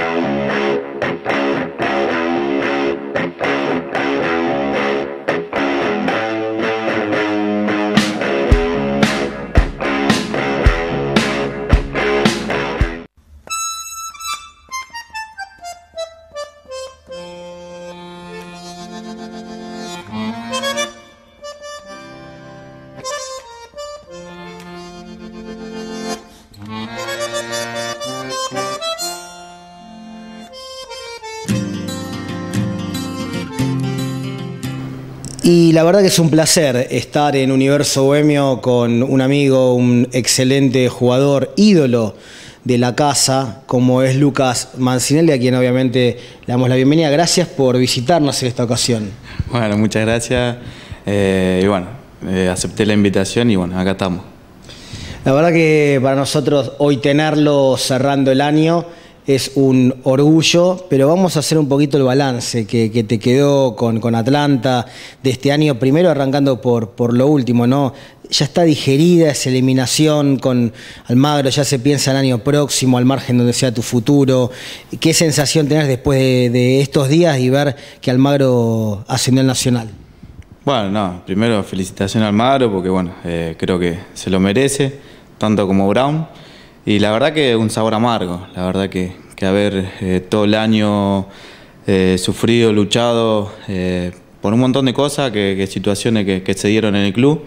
Bye. Y la verdad que es un placer estar en Universo Bohemio con un amigo, un excelente jugador, ídolo de la casa, como es Lucas Mancinelli, a quien obviamente le damos la bienvenida. Gracias por visitarnos en esta ocasión. Bueno, muchas gracias. Eh, y bueno, eh, acepté la invitación y bueno, acá estamos. La verdad que para nosotros hoy tenerlo cerrando el año es un orgullo, pero vamos a hacer un poquito el balance que, te quedó con, Atlanta de este año, primero arrancando por, por lo último, ¿no? Ya está digerida esa eliminación con Almagro, ya se piensa el año próximo, al margen donde sea tu futuro. ¿Qué sensación tenés después de, estos días y ver que Almagro ascendió el Nacional? Bueno, no, primero felicitación a Almagro porque bueno, eh, creo que se lo merece, tanto como Brown. Y la verdad que un sabor amargo, la verdad que que haber eh, todo el año eh, sufrido, luchado eh, por un montón de cosas, que, situaciones que, se dieron en el club,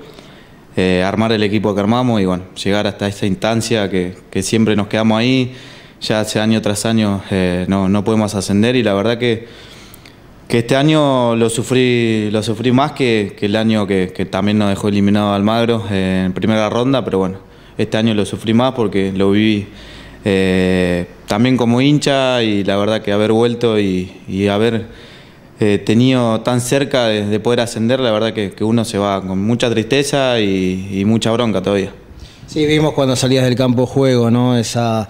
armar el equipo que armamos y bueno, llegar hasta esa instancia que, siempre nos quedamos ahí, ya hace año tras año no, podemos ascender y la verdad que que este año lo sufrí, lo sufrí más que, el año que, que, también nos dejó eliminado Almagro en primera ronda, pero bueno, este año lo sufrí más porque lo viví eh, también como hincha y la verdad que haber vuelto y, haber eh, tenido tan cerca de, poder ascender, la verdad que, uno se va con mucha tristeza y, mucha bronca todavía. Sí, vimos cuando salías del campo de juego, ¿no? esas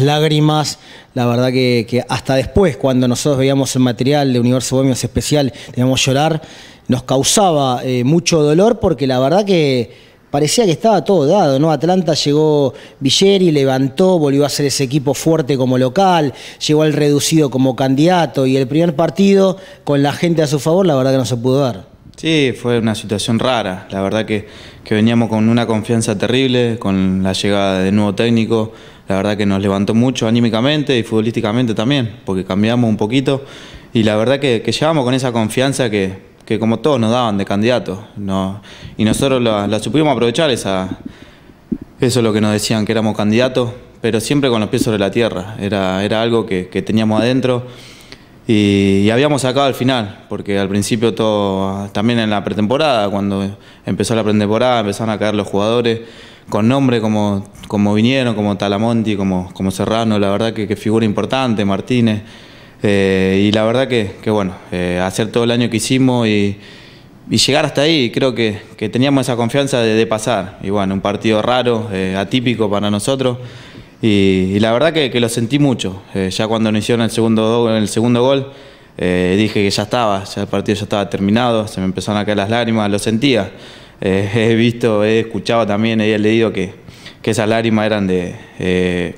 lágrimas, la verdad que, hasta después, cuando nosotros veíamos el material de Universo Bohemios especial, teníamos llorar, nos causaba eh, mucho dolor porque la verdad que parecía que estaba todo dado, ¿no? Atlanta llegó Villeri, levantó, volvió a ser ese equipo fuerte como local, llegó al reducido como candidato y el primer partido con la gente a su favor, la verdad que no se pudo dar. Sí, fue una situación rara, la verdad que, veníamos con una confianza terrible, con la llegada de nuevo técnico, la verdad que nos levantó mucho anímicamente y futbolísticamente también, porque cambiamos un poquito y la verdad que, que llevamos con esa confianza que que como todos nos daban de candidatos. No, y nosotros la, supimos aprovechar, esa, eso es lo que nos decían, que éramos candidatos, pero siempre con los pies sobre la tierra. Era, era algo que, teníamos adentro y, habíamos sacado al final, porque al principio todo, también en la pretemporada, cuando empezó la pretemporada, empezaron a caer los jugadores con nombre como, como vinieron, como Talamonti, como, como Serrano, la verdad que figura importante, Martínez. Eh, y la verdad que, bueno, eh, hacer todo el año que hicimos y, llegar hasta ahí, creo que, teníamos esa confianza de, pasar. Y bueno, un partido raro, eh, atípico para nosotros. Y, la verdad que, lo sentí mucho. ya cuando nos hicieron el segundo, el segundo gol, dije que ya estaba, ya el partido ya estaba terminado, se me empezaron a caer las lágrimas, lo sentía. he visto, he escuchado también, he leído que, que esas lágrimas eran de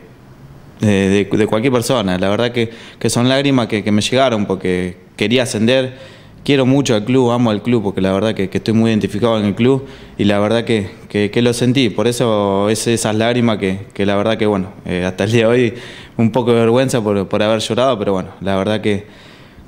eh, de, cualquier persona. La verdad que, son lágrimas que, me llegaron porque quería ascender. Quiero mucho al club, amo al club, porque la verdad que, estoy muy identificado en el club y la verdad que, lo sentí. Por eso es esas lágrimas que, la verdad que, bueno, eh, hasta el día de hoy un poco de vergüenza por, haber llorado, pero bueno, la verdad que,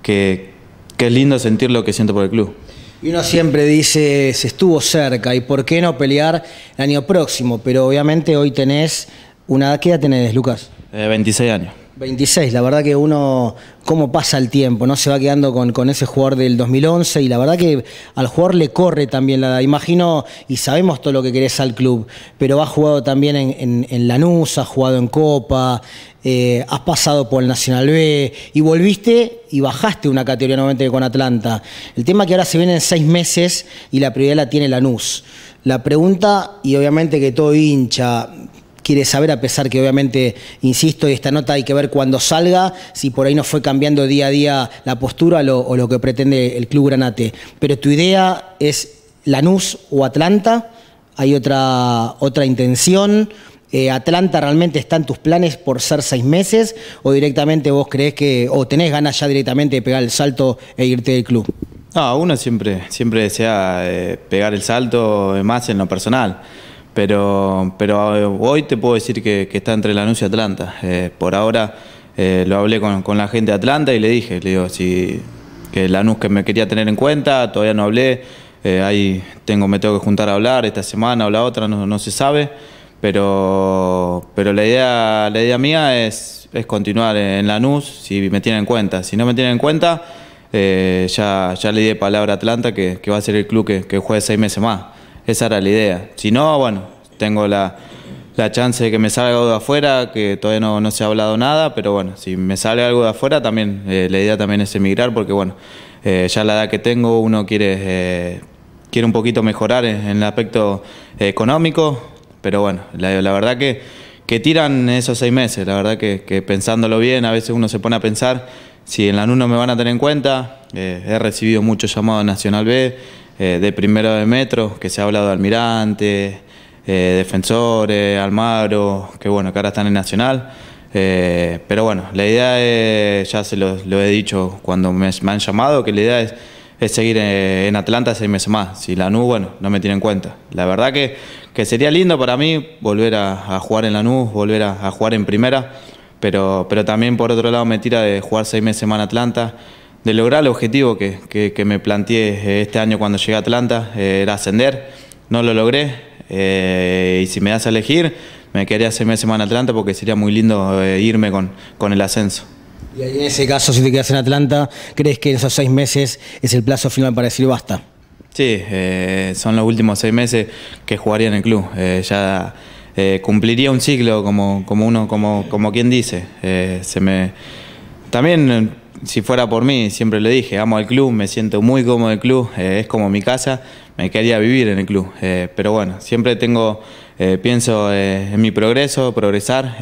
que, es lindo sentir lo que siento por el club. Y uno siempre dice, se estuvo cerca y por qué no pelear el año próximo, pero obviamente hoy tenés una... ¿Qué edad tenés, Lucas? 26 eh, años. 26, la verdad que uno, cómo pasa el tiempo, ¿no? Se va quedando con, con, ese jugador del 2011 y la verdad que al jugador le corre también la Imagino, y sabemos todo lo que querés al club, pero has jugado también en, Lanús, has jugado en Copa, eh, has pasado por el Nacional B y volviste y bajaste una categoría nuevamente con Atlanta. El tema es que ahora se vienen seis meses y la prioridad la tiene Lanús. La pregunta, y obviamente que todo hincha quiere saber, a pesar que obviamente, insisto, y esta nota hay que ver cuándo salga, si por ahí no fue cambiando día a día la postura o lo que pretende el club granate. Pero tu idea es Lanús o Atlanta, hay otra, otra intención. Eh, Atlanta realmente está en tus planes por ser seis meses o directamente vos crees que o tenés ganas ya directamente de pegar el salto e irte del club? No, uno siempre, siempre desea eh, pegar el salto eh, más en lo personal. Pero, eh, hoy te puedo decir que, está entre Lanús y Atlanta. Eh, por ahora eh, lo hablé con, la gente de Atlanta y le dije, le digo, si, que Lanús que me quería tener en cuenta, todavía no hablé, ahí tengo, me tengo que juntar a hablar esta semana o la otra, no, se sabe. Pero, pero la, idea, la idea mía es, es continuar en Lanús si me tienen en cuenta. Si no me tienen en cuenta, ya, ya le di palabra a Atlanta que, va a ser el club que, que juegue seis meses más. Esa era la idea. Si no, bueno, tengo la, chance de que me salga algo de afuera, que todavía no, no, se ha hablado nada, pero bueno, si me sale algo de afuera, también eh, la idea también es emigrar, porque bueno, eh, ya la edad que tengo uno quiere, eh, quiere un poquito mejorar en, el aspecto económico, pero bueno, la, verdad que, que, tiran esos seis meses, la verdad que, pensándolo bien, a veces uno se pone a pensar si en la NUN me van a tener en cuenta, he recibido muchos llamados Nacional B, eh, de primero de metro, que se ha hablado de Almirante, eh, Defensores, Almagro, que bueno, que ahora están en Nacional. Eh, pero bueno, la idea es, ya se lo, he dicho cuando me, han llamado, que la idea es, seguir en, Atlanta seis meses más. Si la NU, bueno, no me tiene en cuenta. La verdad que, que sería lindo para mí volver a, jugar en la NU, volver a, jugar en primera, pero, pero también por otro lado me tira de jugar seis meses más en Atlanta de lograr el objetivo que, me planteé eh, este año cuando llegué a Atlanta, eh, era ascender. No lo logré eh, y si me das a elegir, me quería hacerme semana en Atlanta porque sería muy lindo irme con, con el ascenso. Y en ese caso, si te quedas en Atlanta, ¿crees que esos seis meses es el plazo final para decir basta? Sí, son los últimos seis meses que jugaría en el club. ya cumpliría un ciclo, como, uno, como, como quien dice. se me también si fuera por mí, siempre le dije, amo al club, me siento muy cómodo en el club, eh, es como mi casa, me quería vivir en el club. Eh, pero bueno, siempre tengo, eh, pienso en mi progreso, progresar,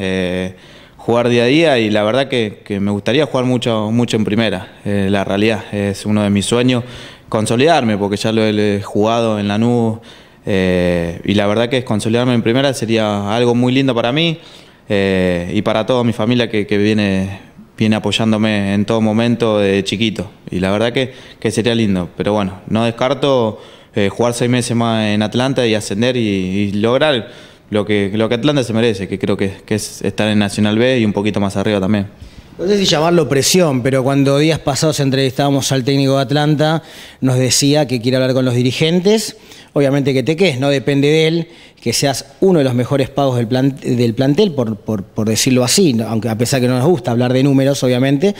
jugar día a día y la verdad que, me gustaría jugar mucho, mucho en primera, la realidad es uno de mis sueños, consolidarme, porque ya lo he jugado en la nube y la verdad que consolidarme en primera sería algo muy lindo para mí. y para toda mi familia que viene viene apoyándome en todo momento de chiquito. Y la verdad que, sería lindo. Pero bueno, no descarto eh, jugar seis meses más en Atlanta y ascender y, lograr lo que, lo que Atlanta se merece, que creo que, que es estar en Nacional B y un poquito más arriba también no sé si llamarlo presión, pero cuando días pasados entrevistábamos al técnico de Atlanta, nos decía que quiere hablar con los dirigentes. Obviamente que te quedes, no depende de él, que seas uno de los mejores pagos del, plantel, por, decirlo así, aunque a pesar que no nos gusta hablar de números, obviamente,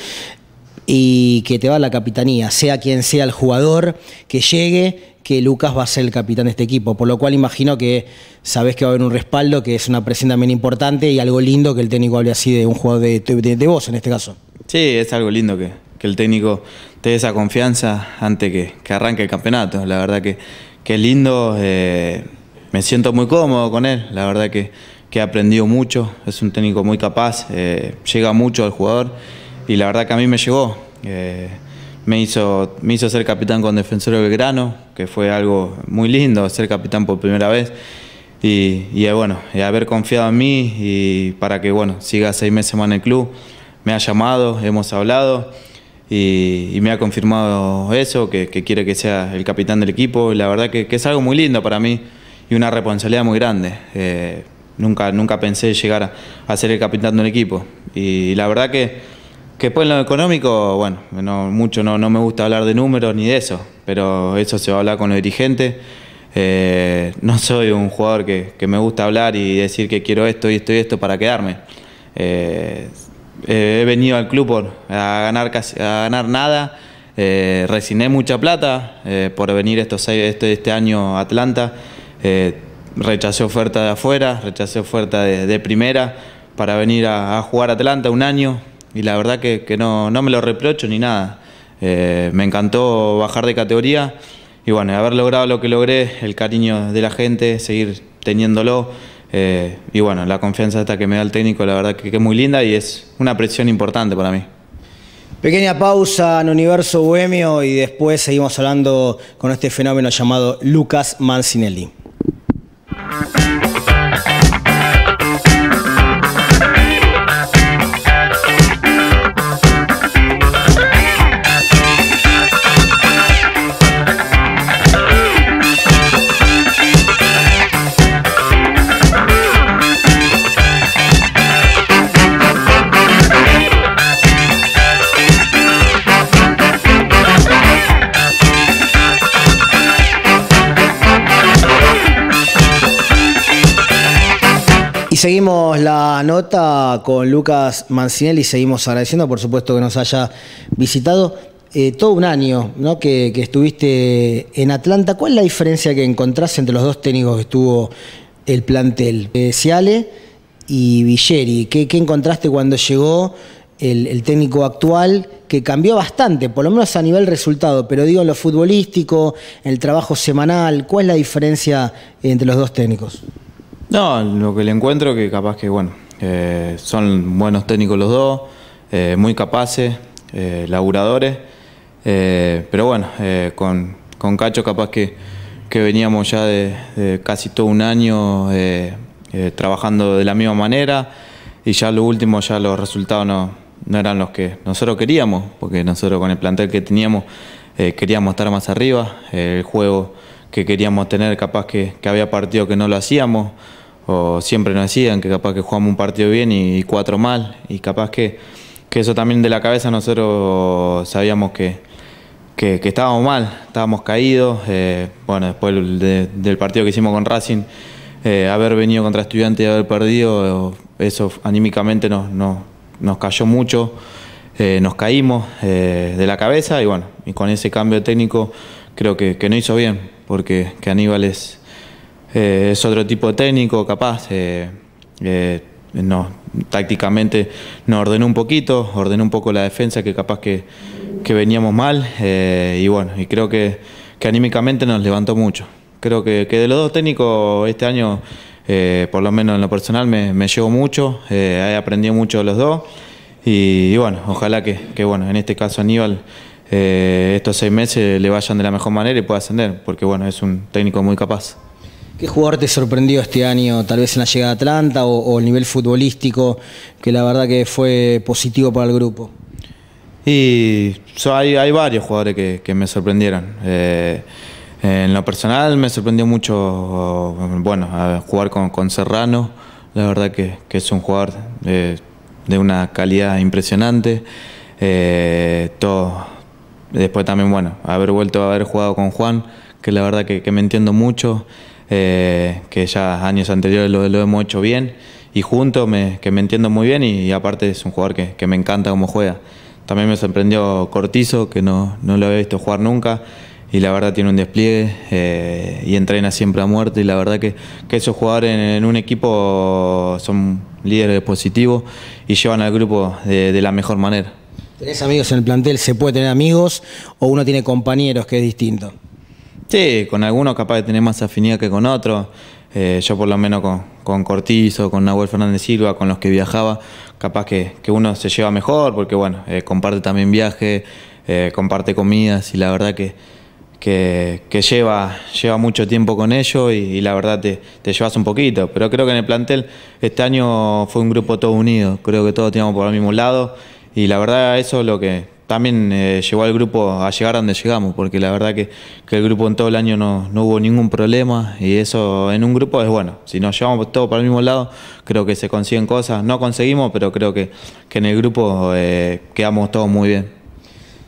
y que te va la capitanía, sea quien sea el jugador que llegue, que Lucas va a ser el capitán de este equipo, por lo cual imagino que sabés que va a haber un respaldo, que es una presión también importante y algo lindo que el técnico hable así de un jugador de, de, vos en este caso. Sí, es algo lindo que, el técnico te dé esa confianza antes que, arranque el campeonato. La verdad que, que es lindo, eh, me siento muy cómodo con él, la verdad que, que he aprendido mucho, es un técnico muy capaz, eh, llega mucho al jugador y la verdad que a mí me llegó. Eh, me hizo, me hizo ser capitán con Defensor de Belgrano, que fue algo muy lindo, ser capitán por primera vez. Y, y eh, bueno, y haber confiado en mí y para que bueno, siga seis meses más en el club. Me ha llamado, hemos hablado y, me ha confirmado eso, que, quiere que sea el capitán del equipo. Y la verdad que, es algo muy lindo para mí y una responsabilidad muy grande. Eh, nunca, nunca pensé llegar a, a ser el capitán de un equipo. Y la verdad que que pues en lo económico, bueno, mucho no, me gusta hablar de números ni de eso, pero eso se va a hablar con los dirigentes. Eh, no soy un jugador que, me gusta hablar y decir que quiero esto y esto y esto para quedarme. Eh, he venido al club a, ganar a ganar nada, eh, resigné mucha plata por venir estos, este, este año a Atlanta, rechacé oferta de afuera, rechacé oferta de, primera para venir a, a jugar a Atlanta un año, y la verdad que, no, me lo reprocho ni nada. Eh, me encantó bajar de categoría y bueno, haber logrado lo que logré, el cariño de la gente, seguir teniéndolo eh, y bueno, la confianza esta que me da el técnico, la verdad que, que es muy linda y es una presión importante para mí. Pequeña pausa en Universo Bohemio y después seguimos hablando con este fenómeno llamado Lucas Mancinelli. Seguimos la nota con Lucas Mancinelli, seguimos agradeciendo por supuesto que nos haya visitado. Eh, todo un año que, estuviste en Atlanta, ¿cuál es la diferencia que encontraste entre los dos técnicos que estuvo el plantel? Eh, y Villeri, ¿Qué, encontraste cuando llegó el, el, técnico actual que cambió bastante, por lo menos a nivel resultado, pero digo en lo futbolístico, en el trabajo semanal, ¿cuál es la diferencia entre los dos técnicos? No, lo que le encuentro que capaz que, bueno, eh, son buenos técnicos los dos, eh, muy capaces, eh, laburadores, pero bueno, con, Cacho capaz que, veníamos ya de, casi todo un año trabajando de la misma manera y ya lo último, ya los resultados no, no eran los que nosotros queríamos, porque nosotros con el plantel que teníamos queríamos estar más arriba, el juego que queríamos tener, capaz que, había partido que no lo hacíamos, o siempre nos decían que capaz que jugamos un partido bien y, cuatro mal, y capaz que, que, eso también de la cabeza nosotros sabíamos que, estábamos mal, estábamos caídos, eh, bueno, después del partido que hicimos con Racing, eh, haber venido contra estudiantes y haber perdido, eso anímicamente nos, nos, cayó mucho, eh, nos caímos de la cabeza y bueno, y con ese cambio técnico creo que, que no hizo bien porque que Aníbal eh, es, otro tipo de técnico, capaz. Eh, eh, tácticamente nos ordenó un poquito, ordenó un poco la defensa, que capaz que, veníamos mal. y bueno, y creo que, anímicamente nos levantó mucho. Creo que, de los dos técnicos este año, por lo menos en lo personal, me, me llevo mucho. he aprendido mucho de los dos. Y, bueno, ojalá que, que, bueno, en este caso Aníbal eh, estos seis meses le vayan de la mejor manera y pueda ascender, porque bueno, es un técnico muy capaz. ¿Qué jugador te sorprendió este año, tal vez en la llegada a Atlanta o, el nivel futbolístico, que la verdad que fue positivo para el grupo? Y hay, varios jugadores que, me sorprendieron. Eh, en lo personal me sorprendió mucho bueno, jugar con, con Serrano, la verdad que, es un jugador eh, de, una calidad impresionante. todo Después también, bueno, haber vuelto a haber jugado con Juan, que la verdad que, me entiendo mucho, eh, que ya años anteriores lo, lo, hemos hecho bien y juntos, que me entiendo muy bien y, aparte es un jugador que, me encanta cómo juega. También me sorprendió Cortizo, que no, lo había visto jugar nunca y la verdad tiene un despliegue eh, y entrena siempre a muerte y la verdad que, que esos jugadores en, un equipo son líderes positivos y llevan al grupo de la mejor manera. ¿Tenés amigos en el plantel? ¿Se puede tener amigos o uno tiene compañeros que es distinto? Sí, con algunos capaz de tener más afinidad que con otros. Eh, yo por lo menos con, Cortizo, con Nahuel Fernández Silva, con los que viajaba, capaz que, uno se lleva mejor porque bueno, eh, comparte también viaje, eh, comparte comidas y la verdad que, que, lleva, lleva mucho tiempo con ellos y, la verdad te, te llevas un poquito. Pero creo que en el plantel este año fue un grupo todo unido, creo que todos teníamos por el mismo lado y la verdad eso es lo que también eh, llevó al grupo a llegar a donde llegamos, porque la verdad que, que el grupo en todo el año no, hubo ningún problema y eso en un grupo es bueno. Si nos llevamos todos para el mismo lado, creo que se consiguen cosas. No conseguimos, pero creo que, que en el grupo eh, quedamos todos muy bien.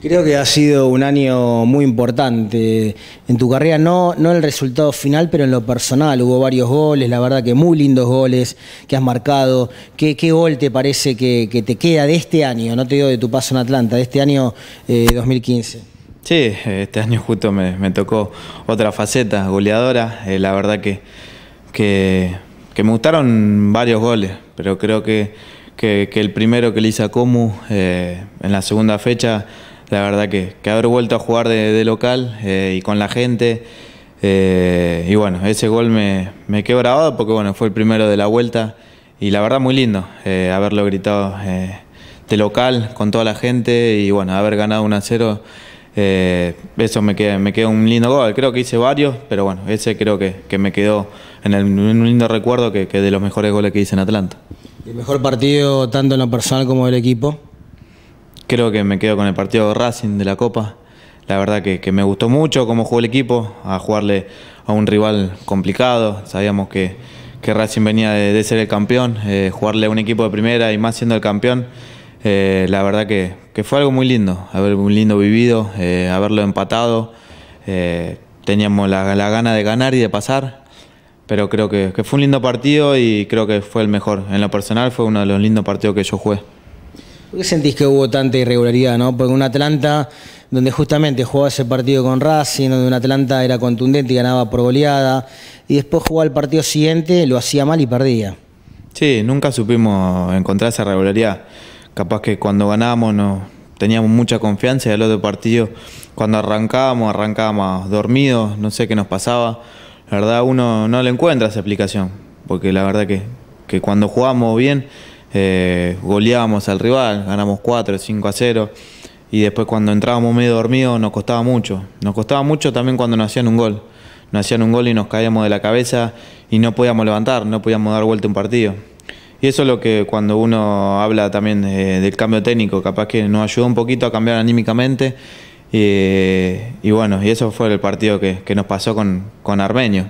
Creo que ha sido un año muy importante en tu carrera, no, no el resultado final, pero en lo personal. Hubo varios goles, la verdad que muy lindos goles que has marcado. ¿Qué, gol te parece que, te queda de este año? No te digo de tu paso en Atlanta, de este año 2015. Eh, sí, este año justo me, tocó otra faceta, goleadora. Eh, la verdad que, que, me gustaron varios goles, pero creo que, el primero que le hice a Comu eh, en la segunda fecha la verdad que, que haber vuelto a jugar de, local eh, y con la gente. Eh, y bueno, ese gol me, me quedó grabado porque bueno, fue el primero de la vuelta y la verdad muy lindo eh, haberlo gritado de local con toda la gente y bueno, haber ganado 1 a 0. eso me queda, me queda un lindo gol, creo que hice varios, pero bueno, ese creo que, me quedó en, un lindo recuerdo que, que de los mejores goles que hice en Atlanta. ¿El mejor partido tanto en lo personal como del equipo? Creo que me quedo con el partido de Racing de la Copa. La verdad que, me gustó mucho cómo jugó el equipo, a jugarle a un rival complicado. Sabíamos que, Racing venía de, ser el campeón, eh, jugarle a un equipo de primera y más siendo el campeón. Eh, la verdad que, fue algo muy lindo, haber un lindo vivido, eh, haberlo empatado. teníamos la, gana de ganar y de pasar, pero creo que, fue un lindo partido y creo que fue el mejor. En lo personal fue uno de los lindos partidos que yo jugué. ¿Por qué sentís que hubo tanta irregularidad? ¿no? Porque un Atlanta, donde justamente jugaba ese partido con Racing, donde un Atlanta era contundente y ganaba por goleada, y después jugaba el partido siguiente, lo hacía mal y perdía. Sí, nunca supimos encontrar esa regularidad. Capaz que cuando ganábamos no, teníamos mucha confianza y al otro partido, cuando arrancábamos, arrancábamos dormidos, no sé qué nos pasaba. La verdad, uno no le encuentra esa explicación, porque la verdad que, que cuando jugamos bien eh, goleábamos al rival, ganamos 4, 5 a 0 y después cuando entrábamos medio dormidos nos costaba mucho. Nos costaba mucho también cuando nos hacían un gol. Nos hacían un gol y nos caíamos de la cabeza y no podíamos levantar, no podíamos dar vuelta un partido. Y eso es lo que cuando uno habla también del cambio técnico, capaz que nos ayudó un poquito a cambiar anímicamente. Eh, y, bueno, y eso fue el partido que, nos pasó con, con Armenio.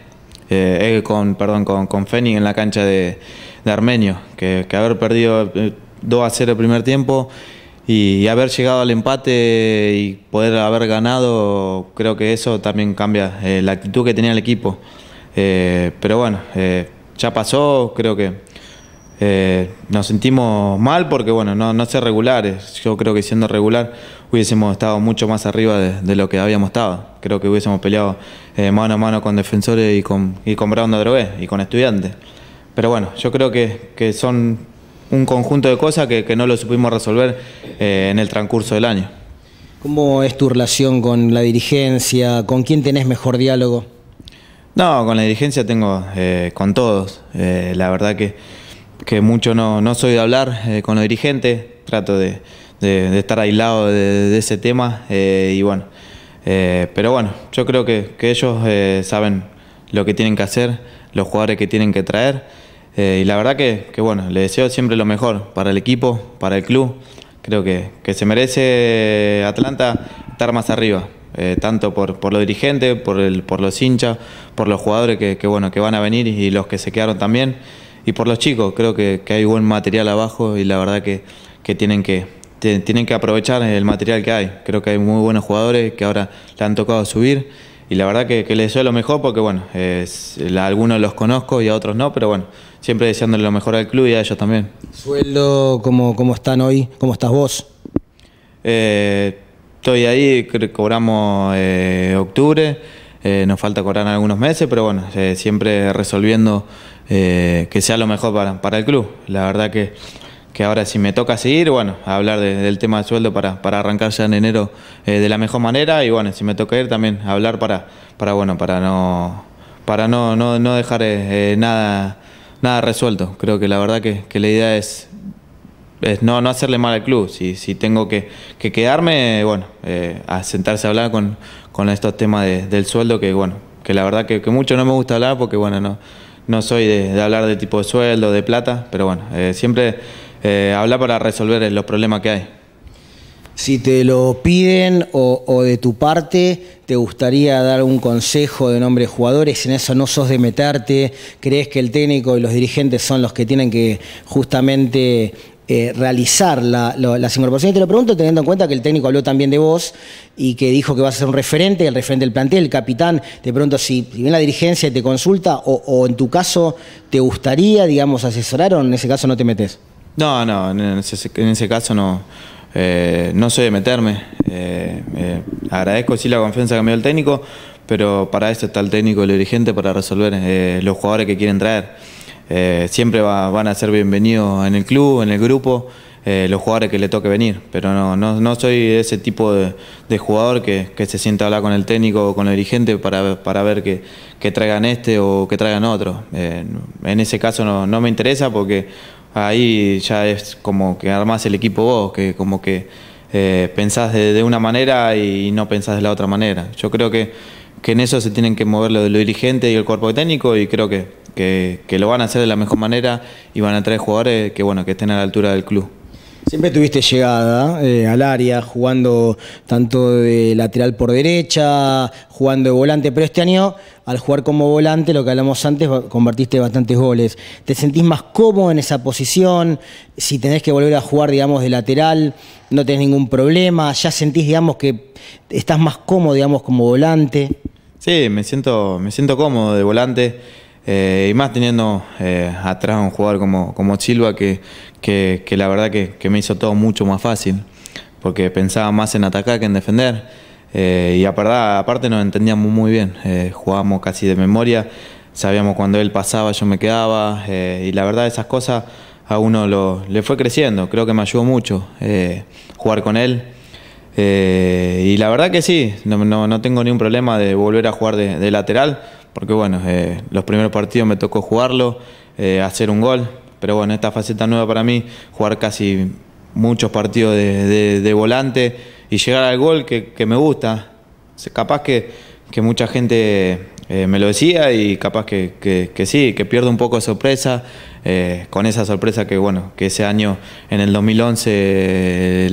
Eh, con, perdón, con, con en la cancha de, Armenio, que, haber perdido 2 eh, a 0 el primer tiempo y, haber llegado al empate y poder haber ganado, creo que eso también cambia eh, la actitud que tenía el equipo. pero bueno, ya pasó, creo que eh, nos sentimos mal porque, bueno, no, no ser regulares. Yo creo que siendo regular hubiésemos estado mucho más arriba de, lo que habíamos estado. Creo que hubiésemos peleado eh, mano a mano con defensores y con, y con de y con estudiantes. Pero bueno, yo creo que, son un conjunto de cosas que, no lo supimos resolver eh, en el transcurso del año. ¿Cómo es tu relación con la dirigencia? ¿Con quién tenés mejor diálogo? No, con la dirigencia tengo con todos. la verdad que que mucho no, no soy de hablar eh, con los dirigentes, trato de, estar aislado de, ese tema eh, y bueno, eh, pero bueno, yo creo que, ellos saben lo que tienen que hacer, los jugadores que tienen que traer y la verdad que, que bueno, le deseo siempre lo mejor para el equipo, para el club, creo que, se merece Atlanta estar más arriba. tanto por, por, los dirigentes, por, el, por los hinchas, por los jugadores que, que, bueno, que van a venir y los que se quedaron también y por los chicos. Creo que, hay buen material abajo y la verdad que, tienen que, tienen que aprovechar el material que hay. Creo que hay muy buenos jugadores que ahora le han tocado subir y la verdad que, les deseo lo mejor porque, bueno, a algunos los conozco y a otros no, pero bueno, siempre deseándole lo mejor al club y a ellos también. ¿Sueldo cómo, cómo están hoy? ¿Cómo estás vos? Eh, estoy ahí, cobramos eh, octubre, eh, nos falta cobrar algunos meses, pero bueno, siempre resolviendo eh, que sea lo mejor para, para el club. La verdad que, que, ahora si me toca seguir, bueno, hablar del tema del sueldo para, para arrancar ya en enero eh, de la mejor manera y bueno, si me toca ir también hablar para, para bueno, para no, para no, no, dejar eh, nada, nada resuelto. Creo que la verdad que, la idea es no, hacerle mal al club. Si, si tengo que, quedarme, bueno, a sentarse a hablar con, estos temas del sueldo, que bueno, que la verdad que, que mucho no me gusta hablar porque bueno, no, no soy de, hablar de tipo de sueldo, de plata, pero bueno, eh, siempre eh, habla para resolver los problemas que hay. Si te lo piden o, de tu parte, ¿te gustaría dar un consejo de nombre de jugadores? En eso no sos de meterte, crees que el técnico y los dirigentes son los que tienen que justamente eh, realizar la, la, las incorporaciones. Te lo pregunto teniendo en cuenta que el técnico habló también de vos y que dijo que vas a ser un referente, el referente del plantel, el capitán. Te pregunto si, si la dirigencia te consulta o, en tu caso te gustaría, digamos, asesorar o en ese caso no te metes. No, no, en ese, caso no. Eh, no soy de meterme. Eh, agradezco sí la confianza que me dio el técnico, pero para eso está el técnico el dirigente para resolver los jugadores que quieren traer. Eh, siempre van a ser bienvenidos en el club, en el grupo, eh, los jugadores que le toque venir. Pero no, no, soy ese tipo de, jugador que, se sienta a hablar con el técnico o con el dirigente para, para ver que, traigan este o que traigan otro. Eh, en ese caso no, no me interesa porque ahí ya es como que armas el equipo vos, que como que eh, pensás de, una manera y no pensás de la otra manera. Yo creo que, en eso se tienen que mover lo, lo dirigente y el cuerpo técnico y creo que, que, lo van a hacer de la mejor manera y van a traer jugadores que, bueno, que estén a la altura del club. Siempre tuviste llegada eh, al área, jugando tanto de lateral por derecha, jugando de volante, pero este año, al jugar como volante, lo que hablamos antes, convertiste bastantes goles. ¿Te sentís más cómodo en esa posición? Si tenés que volver a jugar, digamos, de lateral, no tenés ningún problema, ya sentís, digamos, que estás más cómodo, digamos, como volante. Sí, me siento, me siento cómodo de volante. Eh, y más teniendo eh, atrás a un jugador como, como Silva, que, que, la verdad que, que, me hizo todo mucho más fácil, porque pensaba más en atacar que en defender. Eh, y aparte, aparte nos entendíamos muy bien, jugábamos casi de memoria, sabíamos cuando él pasaba yo me quedaba, y la verdad esas cosas a uno lo, le fue creciendo, creo que me ayudó mucho eh, jugar con él. Eh, y la verdad que sí, no, tengo ningún problema de volver a jugar de, lateral, porque bueno, eh, los primeros partidos me tocó jugarlo, hacer un gol, pero bueno, esta faceta nueva para mí, jugar casi muchos partidos de, volante y llegar al gol que, me gusta. Capaz que, que mucha gente eh, me lo decía y capaz que, sí, que pierdo un poco de sorpresa, eh, con esa sorpresa que bueno, que ese año en el 2011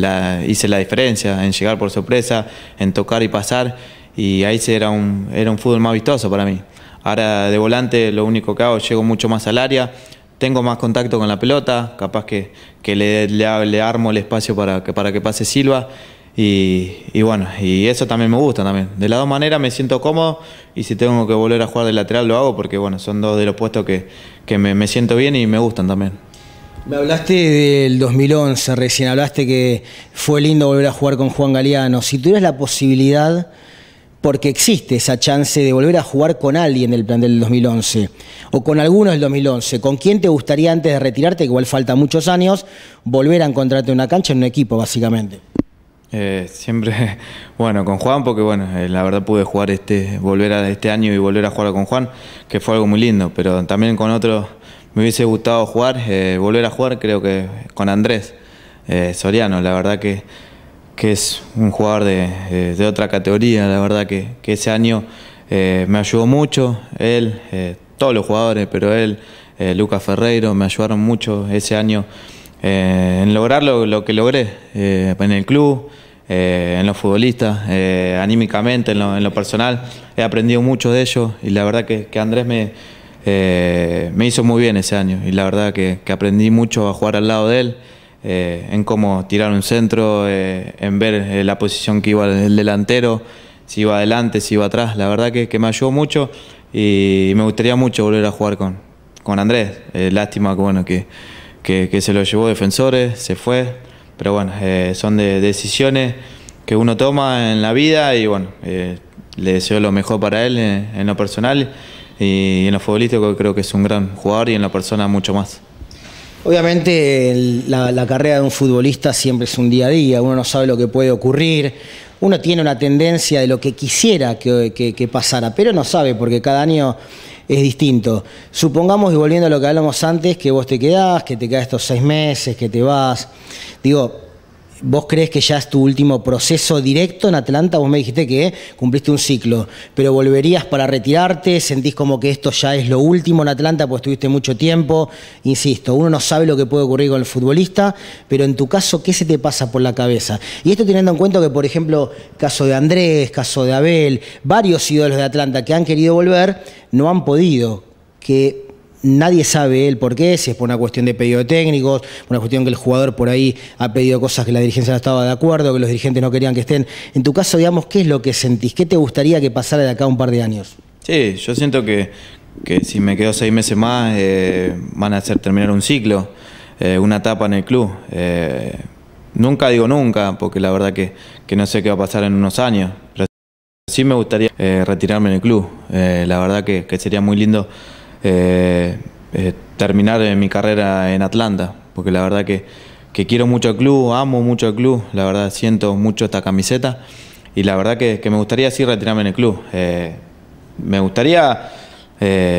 hice la diferencia en llegar por sorpresa, en tocar y pasar y ahí se era un, era un fútbol más vistoso para mí. Ahora de volante lo único que hago, llego mucho más al área, tengo más contacto con la pelota, capaz que, le, le, armo el espacio para para que pase Silva y, bueno, y eso también me gusta también. De las dos maneras me siento cómodo y si tengo que volver a jugar de lateral lo hago porque bueno, son dos de los puestos que, que me, siento bien y me gustan también. Me hablaste del 2011, recién hablaste que fue lindo volver a jugar con Juan Galeano. Si tuvieras la posibilidad, porque existe esa chance de volver a jugar con alguien del plan del 2011 o con algunos del 2011, ¿con quién te gustaría antes de retirarte, que igual falta muchos años, volver a encontrarte en una cancha, en un equipo básicamente? Eh, siempre, bueno, con Juan, porque bueno, eh, la verdad pude jugar este, volver a este año y volver a jugar con Juan, que fue algo muy lindo, pero también con otro me hubiese gustado jugar, eh, volver a jugar creo que con Andrés Soriano, la verdad que, es un jugador de, otra categoría, la verdad que, que ese año me ayudó mucho, él, todos los jugadores, pero él, Lucas Ferreiro, me ayudaron mucho ese año. Eh, en lograr lo, que logré eh, en el club, eh, en los futbolistas, anímicamente, en lo, personal. He aprendido mucho de ellos y la verdad que, Andrés me, me hizo muy bien ese año y la verdad que, aprendí mucho a jugar al lado de él. en cómo tirar un centro, en ver la posición que iba el delantero, si iba adelante, si iba atrás. La verdad que, me ayudó mucho y me gustaría mucho volver a jugar con, con Andrés. lástima que, bueno, que, que, se lo llevó defensores, se fue, pero bueno, eh, son de decisiones que uno toma en la vida y bueno, eh, le deseo lo mejor para él eh, en, lo personal y en lo futbolístico creo que es un gran jugador y en la persona mucho más. Obviamente la, carrera de un futbolista siempre es un día a día, uno no sabe lo que puede ocurrir, uno tiene una tendencia de lo que quisiera que, que pasara, pero no sabe porque cada año es distinto. Supongamos, y volviendo a lo que hablamos antes, que vos te quedás, que te quedás estos seis meses, que te vas. Digo, vos crees que ya es tu último proceso directo en Atlanta, vos me dijiste que cumpliste un ciclo, pero volverías para retirarte, sentís como que esto ya es lo último en Atlanta, pues estuviste mucho tiempo, insisto, uno no sabe lo que puede ocurrir con el futbolista, pero en tu caso, ¿qué se te pasa por la cabeza? Y esto teniendo en cuenta que, por ejemplo, caso de Andrés, caso de Abel, varios ídolos de Atlanta que han querido volver, no han podido, que nadie sabe el por qué, si es por una cuestión de pedido de técnicos, una cuestión que el jugador por ahí ha pedido cosas que la dirigencia no estaba de acuerdo, que los dirigentes no querían que estén. En tu caso, digamos, ¿qué es lo que sentís? ¿Qué te gustaría que pasara de acá un par de años? Sí, yo siento que, si me quedo seis meses más, eh, van a hacer terminar un ciclo, eh, una etapa en el club. Eh, nunca digo nunca, porque la verdad que, que, no sé qué va a pasar en unos años. Pero sí me gustaría retirarme en el club. la verdad que, que sería muy lindo eh, eh, terminar mi carrera en Atlanta, porque la verdad que, quiero mucho al club, amo mucho al club, la verdad siento mucho esta camiseta y la verdad que, me gustaría sí retirarme en el club. Eh, me gustaría,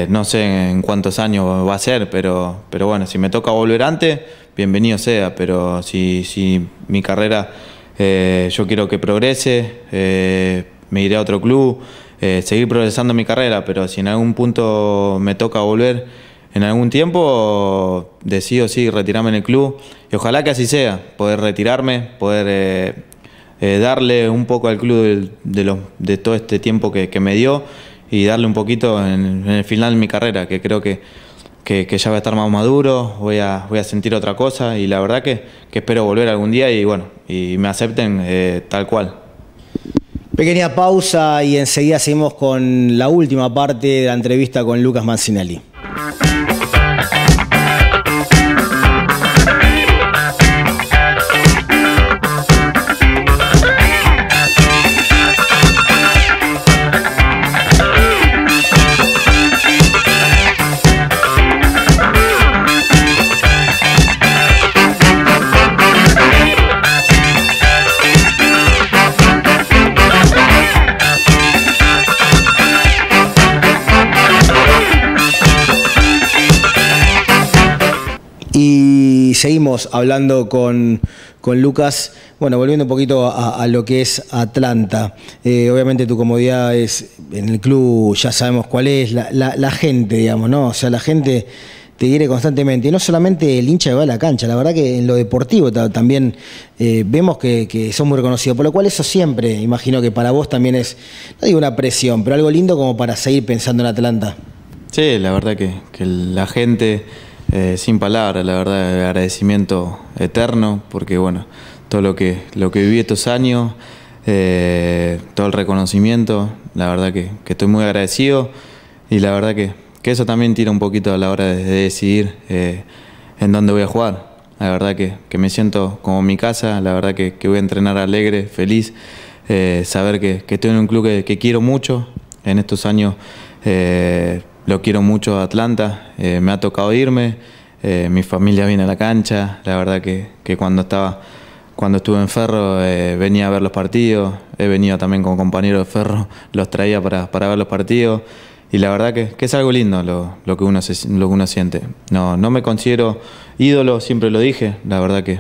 no sé en cuántos años va a ser, pero, pero bueno, si me toca volver antes, bienvenido sea, pero si, si mi carrera yo quiero que progrese, me iré a otro club. Eh, seguir progresando mi carrera, pero si en algún punto me toca volver en algún tiempo, decido sí retirarme en el club y ojalá que así sea, poder retirarme, poder eh, eh, darle un poco al club de, de todo este tiempo que, me dio y darle un poquito en, el final de mi carrera, que creo que, ya voy a estar más maduro, voy a, voy a sentir otra cosa y la verdad que, que espero volver algún día y bueno, y me acepten tal cual. Pequeña pausa y enseguida seguimos con la última parte de la entrevista con Lucas Mancinelli. seguimos hablando con, Lucas. Bueno, volviendo un poquito a, lo que es Atlanta. Eh, obviamente tu comodidad es en el club, ya sabemos cuál es, la, gente, digamos, ¿no? O sea, la gente te quiere constantemente. Y no solamente el hincha que va a la cancha, la verdad que en lo deportivo también eh, vemos que, que son muy reconocidos. Por lo cual eso siempre, imagino que para vos también es, no digo una presión, pero algo lindo como para seguir pensando en Atlanta. Sí, la verdad que la gente eh, sin palabras, la verdad, agradecimiento eterno, porque bueno, todo lo que, lo que viví estos años, eh, todo el reconocimiento, la verdad que, estoy muy agradecido y la verdad que, eso también tira un poquito a la hora de, decidir eh, en dónde voy a jugar. La verdad que, que, me siento como mi casa, la verdad que, voy a entrenar alegre, feliz, saber que, estoy en un club que, quiero mucho, en estos años lo quiero mucho a Atlanta, eh, me ha tocado irme, eh, mi familia viene a la cancha, la verdad que, cuando estaba cuando estuve en Ferro eh, venía a ver los partidos, he venido también con compañeros de Ferro, los traía para, ver los partidos y la verdad que, es algo lindo lo, que uno lo uno siente. No, no me considero ídolo, siempre lo dije, la verdad que,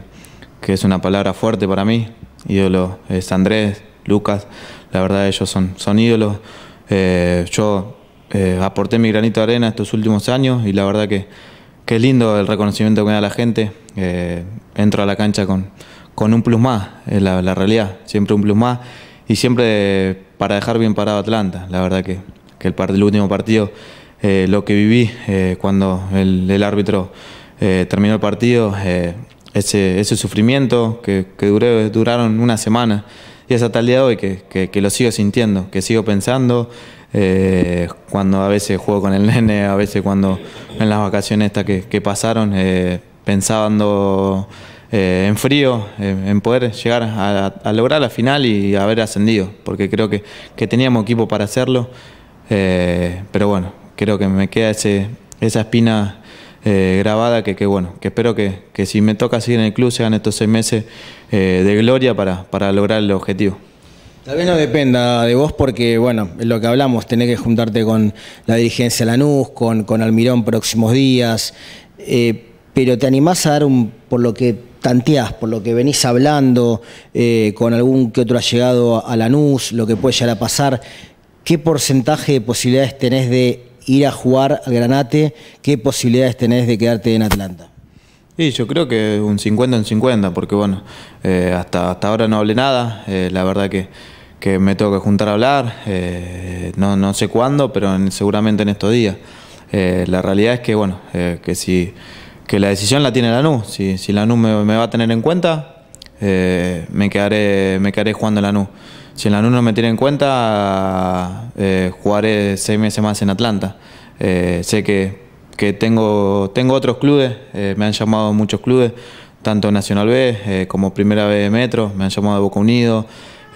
es una palabra fuerte para mí, ídolo es Andrés, Lucas, la verdad ellos son, son ídolos. yo eh, aporté mi granito de arena estos últimos años y la verdad que, qué lindo el reconocimiento que me da la gente. Eh, entro a la cancha con, con un plus más, es la, realidad, siempre un plus más y siempre para dejar bien parado a Atlanta. La verdad que, que el, último partido, eh, lo que viví cuando el, árbitro terminó el partido, ese, sufrimiento que, que duraron una semana y es hasta el día de hoy que, que, lo sigo sintiendo, que sigo pensando, eh, cuando a veces juego con el nene, a veces cuando en las vacaciones estas que, pasaron, eh, pensando eh, en frío, en poder llegar a, lograr la final y haber ascendido, porque creo que, teníamos equipo para hacerlo, eh, pero bueno, creo que me queda ese, esa espina. Eh, grabada que, que, bueno que espero que, si me toca seguir en el club sean estos seis meses de gloria para lograr el objetivo. Tal vez no dependa de vos porque, bueno, es lo que hablamos, tenés que juntarte con la dirigencia Lanús, con, con Almirón próximos días, eh, pero te animás a dar un, por lo que tanteás, por lo que venís hablando, eh, con algún que otro ha llegado a la Lanús, lo que puede llegar a pasar, ¿qué porcentaje de posibilidades tenés de ir a jugar al Granate? ¿Qué posibilidades tenés de quedarte en Atlanta? Y yo creo que un 50 en 50, porque bueno, eh, hasta, hasta ahora no hablé nada, la verdad que que me tengo que juntar a hablar, eh, no, sé cuándo, pero seguramente en estos días. Eh, la realidad es que, bueno, eh, que si la decisión la tiene Lanús, si, si la me, me va a tener en cuenta, me, quedaré, me quedaré jugando en nu Si en Lanús no me tiene en cuenta, jugaré seis meses más en Atlanta. sé que, tengo, tengo otros clubes, me han llamado muchos clubes, tanto Nacional B como Primera B de Metro, me han llamado de Boca Unido,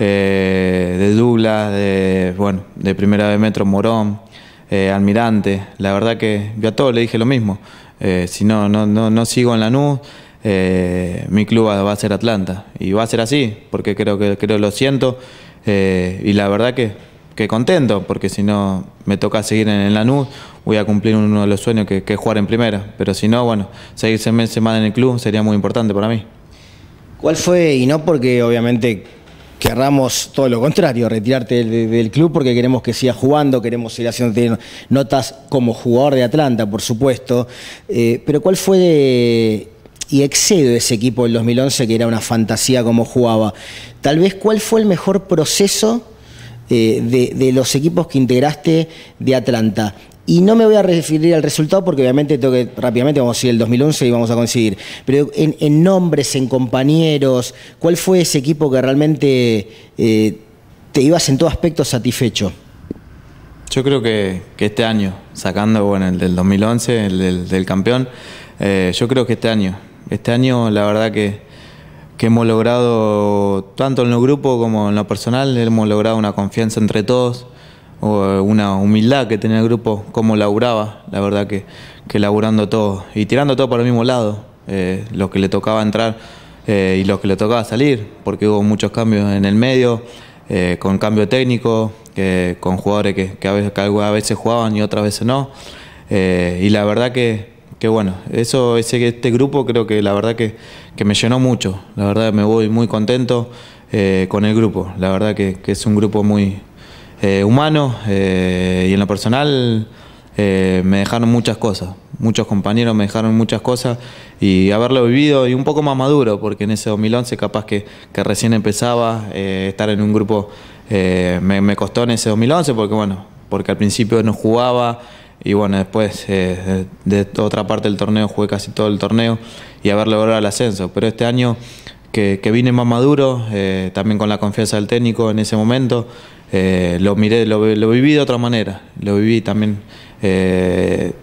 eh, de Douglas, de, bueno, de Primera de Metro Morón, eh, Almirante. La verdad que yo a todos le dije lo mismo. Eh, si no, no, no, sigo en la Lanús, mi club va a ser Atlanta. Y va a ser así, porque creo que creo lo siento. y la verdad que, que contento, porque si no me toca seguir en, la NU, voy a cumplir uno de los sueños que, es jugar en primera. Pero si no, bueno, seguir meses más en el club sería muy importante para mí. ¿Cuál fue, y no porque obviamente querramos todo lo contrario, retirarte del, club porque queremos que sigas jugando, queremos seguir haciendo notas como jugador de Atlanta, por supuesto. Eh, pero ¿cuál fue y excedo ese equipo del 2011 que era una fantasía como jugaba? Tal vez cuál fue el mejor proceso eh, de los equipos que integraste de Atlanta y no me voy a referir al resultado porque obviamente tengo rápidamente vamos a ir el 2011 y vamos a coincidir. Pero en, nombres, en compañeros, ¿cuál fue ese equipo que realmente eh, te ibas en todo aspecto satisfecho? Yo creo que, este año, sacando bueno, el del 2011, el del, campeón, eh, yo creo que este año. Este año, la verdad que, que, hemos logrado, tanto en el grupo como en lo personal, hemos logrado una confianza entre todos una humildad que tenía el grupo, cómo laburaba, la verdad que, que laburando todo y tirando todo para el mismo lado, eh, los que le tocaba entrar eh, y los que le tocaba salir, porque hubo muchos cambios en el medio, eh, con cambio técnico, con jugadores que, a veces, a veces, jugaban y otras veces no, y la verdad que, bueno, eso, ese, este grupo creo que la verdad que, que me llenó mucho, la verdad me voy muy contento con el grupo, la verdad que, que es un grupo muy, eh, humano eh, y en lo personal eh, me dejaron muchas cosas. Muchos compañeros me dejaron muchas cosas y haberlo vivido y un poco más maduro, porque en ese 2011 capaz que, recién empezaba estar en un grupo, me, costó en ese 2011 porque bueno, porque al principio no jugaba y bueno, después de, otra parte del torneo jugué casi todo el torneo y haber logrado el ascenso. Pero este año que, que vine más maduro, también con la confianza del técnico en ese momento, eh, lo miré, lo, viví de otra manera, lo viví también eh,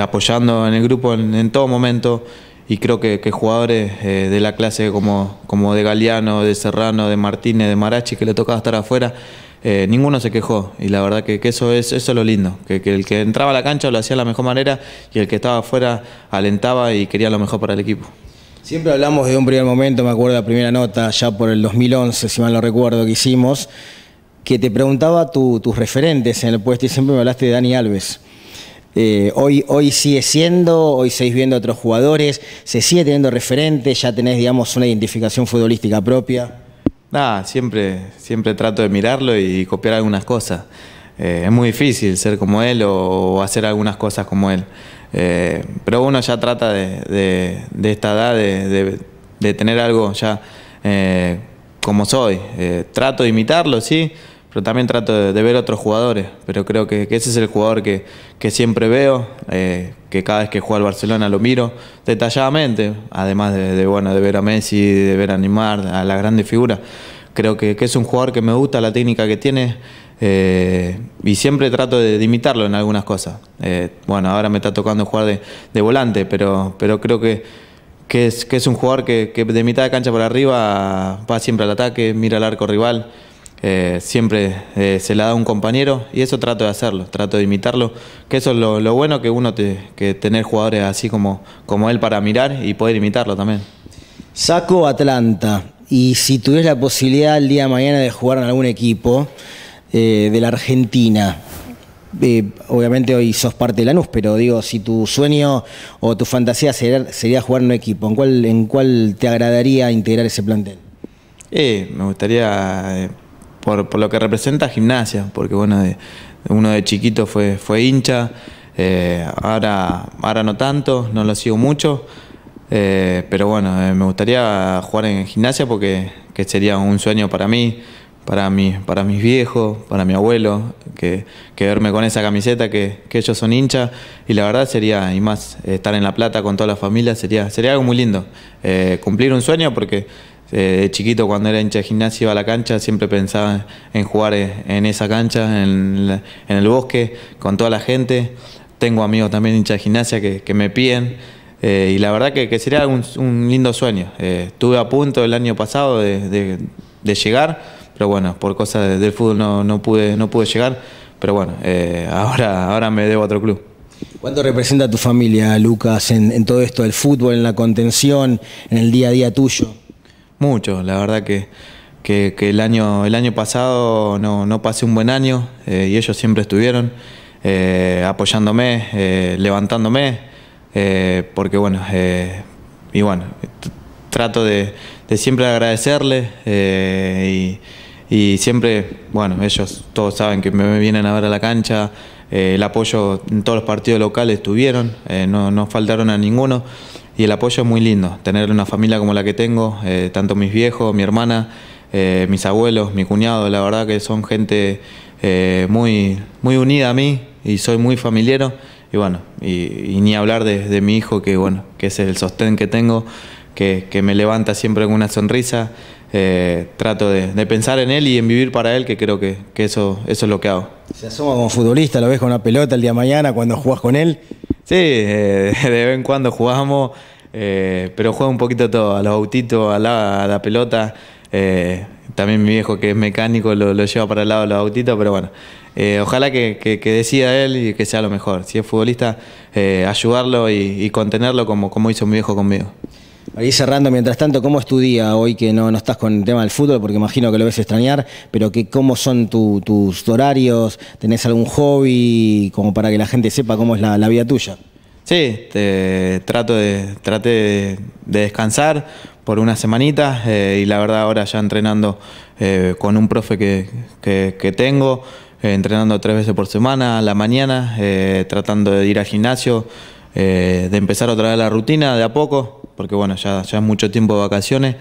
apoyando en el grupo en, todo momento y creo que, jugadores eh, de la clase como, como de Galeano, de Serrano, de Martínez, de Marachi, que le tocaba estar afuera, ninguno se quejó y la verdad que, eso es eso lo lindo, que, que el que entraba a la cancha lo hacía de la mejor manera y el que estaba afuera alentaba y quería lo mejor para el equipo. Siempre hablamos de un primer momento, me acuerdo de la primera nota, ya por el 2011, si mal no recuerdo, que hicimos, que te preguntaba tus referentes en el puesto y siempre me hablaste de Dani Alves. Eh, hoy, hoy sigue siendo, hoy seguís viendo a otros jugadores, se sigue teniendo referentes, ya tenés, digamos, una identificación futbolística propia. Nada, siempre, siempre trato de mirarlo y copiar algunas cosas. Eh, es muy difícil ser como él o, hacer algunas cosas como él. Eh, pero uno ya trata de, esta edad de, de, tener algo ya como soy. trato de imitarlo, sí pero también trato de, ver otros jugadores, pero creo que, ese es el jugador que, que siempre veo, eh, que cada vez que juega al Barcelona lo miro detalladamente, además de, bueno, de ver a Messi, de ver a Neymar, a la grande figura. Creo que, es un jugador que me gusta la técnica que tiene, eh, y siempre trato de, imitarlo en algunas cosas. Eh, bueno, ahora me está tocando jugar de, de volante, pero, pero creo que, que, es, que es un jugador que, que de mitad de cancha para arriba va siempre al ataque, mira al arco rival. Eh, siempre eh, se la da un compañero y eso trato de hacerlo, trato de imitarlo, que eso es lo, bueno que uno que tener jugadores así como, como él para mirar y poder imitarlo también. Saco Atlanta y si tuvieras la posibilidad el día de mañana de jugar en algún equipo eh, de la Argentina, obviamente hoy sos parte de Lanús, pero digo, si tu sueño o tu fantasía sería, sería jugar en un equipo, ¿en cuál, ¿en cuál te agradaría integrar ese plantel? Eh, me gustaría por, lo que representa gimnasia, porque bueno, uno de chiquito fue, fue hincha, eh, ahora, ahora no tanto, no lo sigo mucho, eh, pero bueno, eh, me gustaría jugar en gimnasia porque sería un sueño para mí, para, mi, para mis viejos, para mi abuelo, que, verme con esa camiseta, que, que ellos son hinchas, y la verdad sería, y más, estar en La Plata con toda la familia, sería, sería algo muy lindo, cumplir un sueño porque eh, de chiquito cuando era hincha de gimnasia iba a la cancha, siempre pensaba en jugar e-, en esa cancha, en, el bosque, con toda la gente. Tengo amigos también hincha de gimnasia que, me piden. Eh, y la verdad que, sería un, lindo sueño. Eh, estuve a punto el año pasado de, llegar, pero bueno, por cosas del fútbol no, pude, no pude llegar. Pero bueno, ahora, ahora me debo a otro club. ¿Cuánto representa tu familia, Lucas, en, en todo esto del fútbol, en la contención, en el día a día tuyo? mucho. La verdad que, que, el, año, el año pasado no, no pasé un buen año eh, y ellos siempre estuvieron eh, apoyándome, eh, levantándome, porque bueno, y bueno, trato de, siempre agradecerles y, siempre, bueno, ellos todos saben que me vienen a ver a la cancha. el apoyo en todos los partidos locales tuvieron, no, no faltaron a ninguno y el apoyo es muy lindo. Tener una familia como la que tengo, eh, tanto mis viejos, mi hermana, eh, mis abuelos, mi cuñado, la verdad que son gente eh, muy, muy unida a mí y soy muy familiero. Y bueno, y, ni hablar de, mi hijo, que bueno, que es el sostén que tengo, que, me levanta siempre con una sonrisa. trato de, pensar en él y en vivir para él, que creo que, eso, eso es lo que hago. Se asoma como futbolista, lo ves con una pelota el día de mañana cuando juegas con él. Sí, eh, de vez en cuando jugamos, eh, pero juega un poquito todo, a los autitos, a la, la pelota. Eh, también mi viejo que es mecánico lo, lleva para el lado de los autitos, pero bueno, ojalá que, que, decida él y que sea lo mejor. Si es futbolista, ayudarlo y, contenerlo como, como hizo mi viejo conmigo. Ahí cerrando, mientras tanto, ¿cómo es tu día hoy que no, no estás con el tema del fútbol? Porque imagino que lo ves extrañar, pero que, ¿cómo son tus horarios? ¿Tenés algún hobby? Como para que la gente sepa cómo es la, vida tuya. Sí, trato de, traté de, descansar por una semanita eh, y la verdad ahora ya entrenando eh, con un profe que, tengo, eh, entrenando tres veces por semana, a la mañana, tratando de ir al gimnasio, eh, de empezar otra vez la rutina de a poco, porque bueno, ya, ya es mucho tiempo de vacaciones,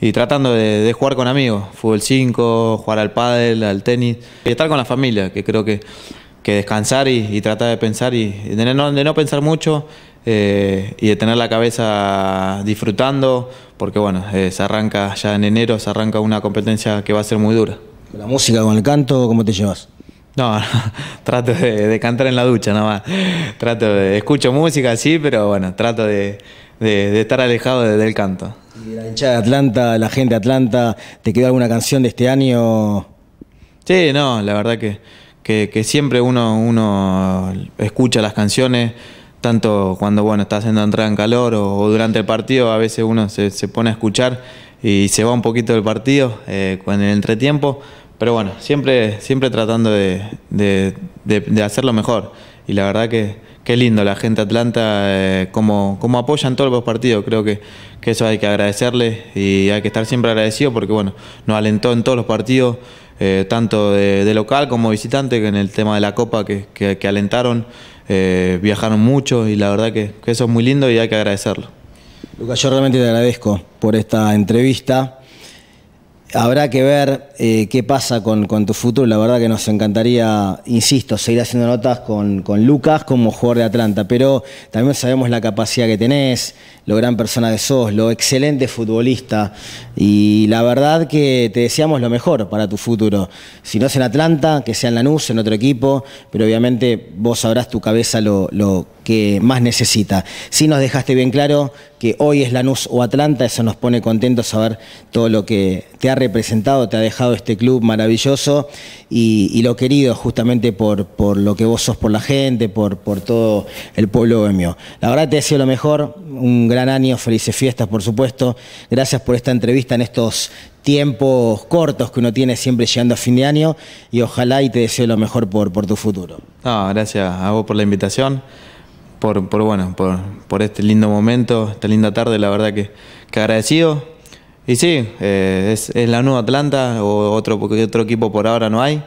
y tratando de, jugar con amigos, fútbol 5, jugar al pádel, al tenis, y estar con la familia, que creo que, que descansar y, tratar de pensar y, de, no, pensar mucho, eh, y de tener la cabeza disfrutando, porque bueno, eh, se arranca ya en enero, se arranca una competencia que va a ser muy dura. la música, con el canto, cómo te llevas? No, trato de, cantar en la ducha nada más. Trato de, escucho música, sí, pero bueno, trato de, estar alejado del canto. ¿Y la hinchada Atlanta, la gente de Atlanta, te quedó alguna canción de este año? Sí, no, la verdad que, siempre uno, escucha las canciones, tanto cuando bueno está haciendo entrada en calor o, durante el partido, a veces uno se, pone a escuchar y se va un poquito del partido en eh, el entretiempo, pero bueno, siempre, siempre tratando de, de, hacerlo mejor. Y la verdad que qué lindo la gente de Atlanta, eh, como, como apoyan todos los partidos. Creo que, que eso hay que agradecerle y hay que estar siempre agradecido porque bueno, nos alentó en todos los partidos. Eh, tanto de, local como visitante, que en el tema de la Copa que, alentaron, eh, viajaron mucho y la verdad que, que, eso es muy lindo y hay que agradecerlo. Lucas, yo realmente te agradezco por esta entrevista. Habrá que ver eh, qué pasa con, tu futuro. La verdad que nos encantaría, insisto, seguir haciendo notas con, Lucas como jugador de Atlanta, pero también sabemos la capacidad que tenés, lo gran persona que sos, lo excelente futbolista y la verdad que te deseamos lo mejor para tu futuro. Si no es en Atlanta, que sea en Lanús, en otro equipo, pero obviamente vos sabrás tu cabeza lo, lo que más necesita. Sí nos dejaste bien claro que hoy es Lanús o Atlanta, eso nos pone contentos a saber todo lo que te ha representado, te ha dejado este club maravilloso y, lo querido justamente por, por, lo que vos sos por la gente, por, por todo el pueblo bohemio. La verdad te deseo lo mejor, un gran año, felices fiestas por supuesto, gracias por esta entrevista en estos tiempos cortos que uno tiene siempre llegando a fin de año y ojalá y te deseo lo mejor por, por tu futuro. No, ah, gracias a vos por la invitación por, bueno, por, este lindo momento, esta linda tarde, la verdad que, que agradecido. Y sí, eh, es, la nueva Atlanta, o otro, otro equipo por ahora no hay,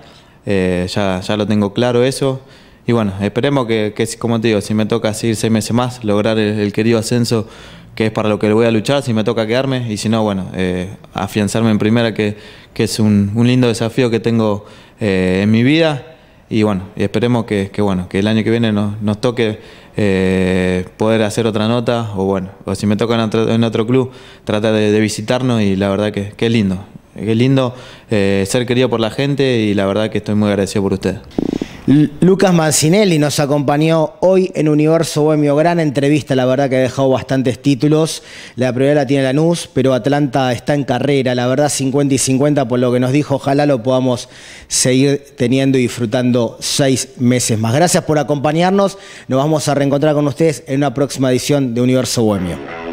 eh, ya, ya lo tengo claro eso. Y bueno, esperemos que, que, como te digo, si me toca seguir seis meses más, lograr el, querido ascenso que es para lo que voy a luchar, si me toca quedarme, y si no, bueno, eh, afianzarme en primera, que, que es un, lindo desafío que tengo en mi vida y bueno, y esperemos que, que, bueno, que el año que viene nos, nos toque eh, poder hacer otra nota, o bueno, o si me tocan en otro, club, trata de, visitarnos y la verdad que, es lindo. Es lindo eh, ser querido por la gente y la verdad que estoy muy agradecido por ustedes. Lucas Mancinelli nos acompañó hoy en Universo Bohemio. Gran entrevista, la verdad que ha dejado bastantes títulos. La primera la tiene NUS, pero Atlanta está en carrera. La verdad, 50 y 50 por lo que nos dijo. Ojalá lo podamos seguir teniendo y disfrutando seis meses más. Gracias por acompañarnos. Nos vamos a reencontrar con ustedes en una próxima edición de Universo Bohemio.